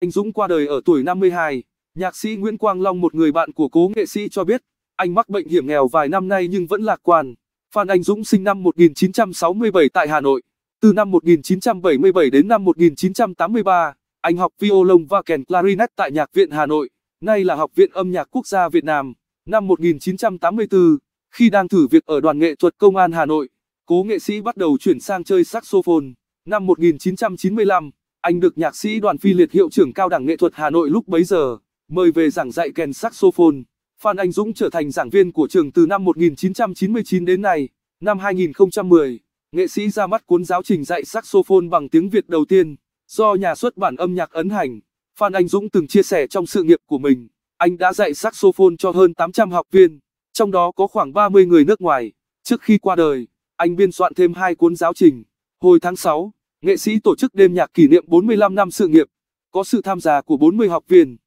Anh Dũng qua đời ở tuổi 52. Nhạc sĩ Nguyễn Quang Long một người bạn của cố nghệ sĩ cho biết, anh mắc bệnh hiểm nghèo vài năm nay nhưng vẫn lạc quan. Phan Anh Dũng sinh năm 1967 tại Hà Nội. Từ năm 1977 đến năm 1983, anh học violon và kèn clarinet tại Nhạc viện Hà Nội, nay là Học viện Âm nhạc Quốc gia Việt Nam. Năm 1984, khi đang thử việc ở Đoàn nghệ thuật Công an Hà Nội, cố nghệ sĩ bắt đầu chuyển sang chơi saxophone. Năm 1995, anh được nhạc sĩ Đoàn Phi Liệt hiệu trưởng cao đẳng nghệ thuật Hà Nội lúc bấy giờ, mời về giảng dạy kèn saxophone. Phan Anh Dũng trở thành giảng viên của trường từ năm 1999 đến nay, năm 2010, nghệ sĩ ra mắt cuốn giáo trình dạy saxophone bằng tiếng Việt đầu tiên, do nhà xuất bản âm nhạc ấn hành. Phan Anh Dũng từng chia sẻ trong sự nghiệp của mình, anh đã dạy saxophone cho hơn 800 học viên, trong đó có khoảng 30 người nước ngoài. Trước khi qua đời, anh biên soạn thêm hai cuốn giáo trình. Hồi tháng 6, nghệ sĩ tổ chức đêm nhạc kỷ niệm 45 năm sự nghiệp, có sự tham gia của 40 học viên.